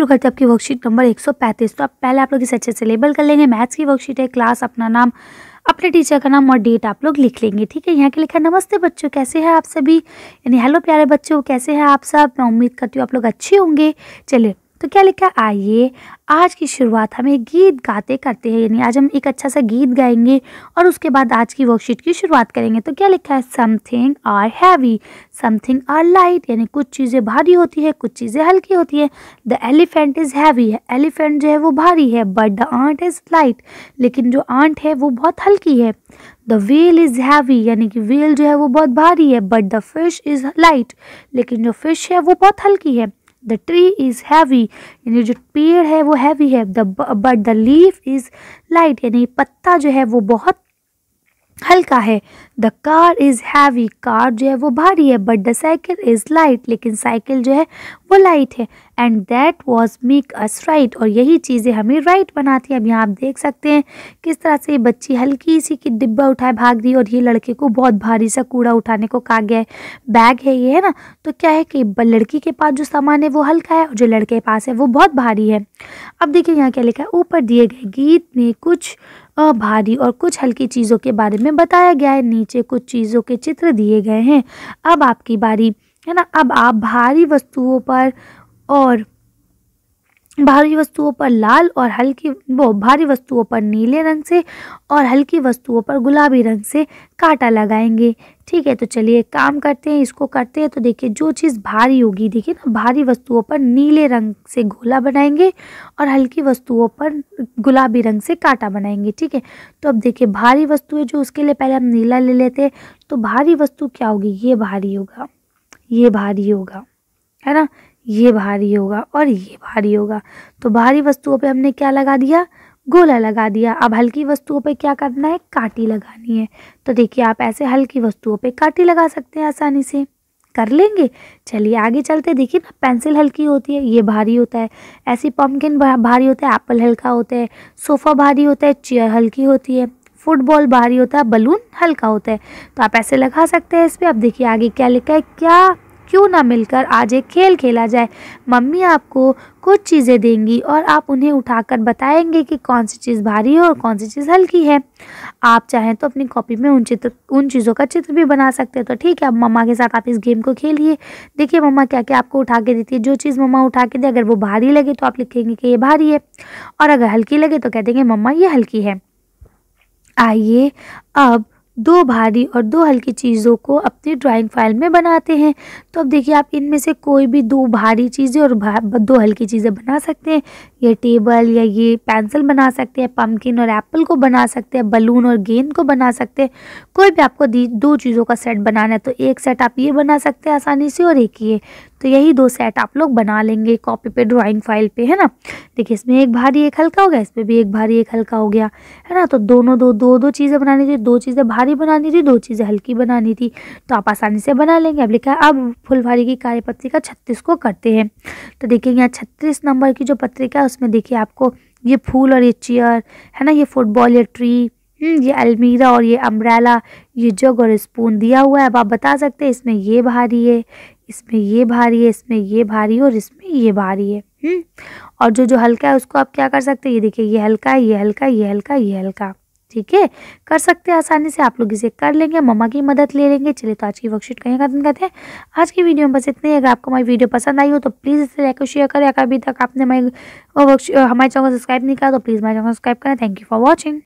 शुरू करते हैं आपकी वर्कशीट नंबर 135 तो आप पहले आप लोग इसे अच्छे से लेबल कर लेंगे मैथ्स की वर्कशीट है क्लास अपना नाम अपने टीचर का नाम और डेट आप लोग लिख लेंगे ठीक है यहाँ के लिखा नमस्ते बच्चों कैसे हैं आप सभी यानी हेलो प्यारे बच्चों कैसे हैं आप सब मैं उम्मीद करती हूँ आप लोग अच्छे होंगे चलिए तो क्या लिखा आइए आज की शुरुआत हमें गीत गाते करते हैं यानी आज हम एक अच्छा सा गीत गाएंगे और उसके बाद आज की वर्कशीट की शुरुआत करेंगे तो क्या लिखा है something or heavy something or light यानी कुछ चीज़ें भारी होती है कुछ चीज़ें हल्की होती है द एलिफेंट इज़ हैवी है एलिफेंट जो है वो भारी है but the ant is light लेकिन जो आंट है वो बहुत हल्की है द व्हील इज़ हैवी यानी कि व्हील जो है वो बहुत भारी है but the fish is light लेकिन जो फिश है वो बहुत हल्की है द ट्री इज़ हैवी यानी जो पेड़ है वो हैवी है but the leaf is light यानी पत्ता जो है वो बहुत हल्का है the car is heavy car जो है वो भारी है but the cycle is light लेकिन साइकिल जो है वो लाइट है and that was make us right और यही चीज़ें हमें राइट right बनाती हैं अब यहाँ आप देख सकते हैं किस तरह से ये बच्ची हल्की सी की डिब्बा उठाए भाग रही और ये लड़के को बहुत भारी सा कूड़ा उठाने को कहा गया है बैग है ये है ना तो क्या है कि लड़की के पास जो सामान है वो हल्का है और जो लड़के के पास है वो बहुत भारी है अब देखिए यहाँ क्या लिखा है ऊपर दिए गए गीत में कुछ भारी और कुछ हल्की चीज़ों के बारे में बताया गया है नीचे नीचे कुछ चीज़ों के चित्र दिए गए हैं अब आपकी बारी है ना अब आप भारी वस्तुओं पर और भारी वस्तुओं पर लाल और हल्की वो भारी वस्तुओं पर नीले रंग से और हल्की वस्तुओं पर गुलाबी रंग से काटा लगाएंगे ठीक है तो चलिए काम करते हैं इसको करते हैं तो देखिए जो चीज़ भारी होगी देखिए ना भारी वस्तुओं पर नीले रंग से गोला बनाएंगे और हल्की वस्तुओं पर गुलाबी रंग से काटा बनाएंगे ठीक है तो अब देखिए भारी वस्तुएं जो उसके लिए पहले हम नीला ले लेते हैं तो भारी वस्तु क्या होगी ये भारी होगा ये भारी होगा है ना ये भारी होगा और ये भारी होगा तो भारी वस्तुओं पे हमने क्या लगा दिया गोला लगा दिया अब हल्की वस्तुओं पे क्या करना है काटी लगानी है तो देखिए आप ऐसे हल्की वस्तुओं पे काटी लगा सकते हैं आसानी से कर लेंगे चलिए आगे चलते देखिए ना पेंसिल हल्की होती है ये भारी होता है ऐसी पम्पकिन भारी होता है एप्पल हल्का होता है सोफ़ा भारी होता है चेयर हल्की होती है फुटबॉल भारी होता है बलून हल्का होता है तो आप ऐसे लगा सकते हैं इस पर अब देखिए आगे क्या लिखा है क्या क्यों ना मिलकर आज एक खेल खेला जाए मम्मी आपको कुछ चीज़ें देंगी और आप उन्हें उठाकर बताएंगे कि कौन सी चीज़ भारी है और कौन सी चीज़ हल्की है आप चाहें तो अपनी कॉपी में उन चित्र उन चीज़ों का चित्र भी बना सकते हैं तो ठीक है अब मम्मा के साथ आप इस गेम को खेलिए देखिए मम्मा क्या क्या आपको उठा के देती है जो चीज़ मम्मा उठा के दे अगर वो भारी लगे तो आप लिखेंगे कि ये भारी है और अगर हल्की लगे तो कह देंगे मम्मा ये हल्की है आइए अब दो भारी और दो हल्की चीज़ों को अपनी ड्राइंग फाइल में बनाते हैं तो अब देखिए आप इनमें से कोई भी दो भारी चीज़ें और भा, दो हल्की चीज़ें बना सकते हैं ये टेबल या ये पेंसिल बना सकते हैं पम्पकिन और एप्पल को बना सकते हैं बलून और गेंद को बना सकते हैं कोई भी आपको दो चीज़ों का सेट बनाना है तो एक सेट आप ये बना सकते हैं आसानी से और एक ये तो यही दो सेट आप लोग बना लेंगे कॉपी पे ड्राइंग फाइल पे है ना देखिए इसमें एक भारी एक हल्का हो गया इसमें भी एक भारी एक हल्का हो गया है ना तो दोनों दो दो दो चीज़ें बनानी चाहिए दो चीज़ें भारी भारी बनानी थी दो चीज़ें हल्की बनानी थी तो आप आसानी से बना लेंगे अब लिखा है अब फुलवारी की कार्य पत्रिका छत्तीस को करते हैं तो देखिए यहाँ छत्तीस नंबर की जो पत्रिका है उसमें देखिए आपको ये फूल और ये चेयर है ना ये फुटबॉल या ट्री हम्म, ये अलमीरा और ये अम्ब्रेला ये जग और स्पून दिया हुआ है अब आप बता सकते हैं इसमें ये भारी है इसमें ये भारी है इसमें ये भारी है और इसमें ये भारी है हम्म। और जो जो हल्का है उसको आप क्या कर सकते हैं ये देखिए ये हल्का है ये हल्का ये हल्का ये हल्का ठीक है कर सकते हैं आसानी से आप लोग इसे कर लेंगे मम्मा की मदद ले लेंगे चलिए तो आज की वर्कशीट कहीं खत्म करते हैं आज की वीडियो में बस इतने अगर आपको हमारी वीडियो पसंद आई हो तो प्लीज़ इसे लाइक और शेयर करें अगर अभी तक आपने हमारी वर्कशीट हमारे चैनल को सब्सक्राइब नहीं किया तो प्लीज़ हमारे चैनल को सब्सक्राइब करें थैंक यू फॉर वॉचिंग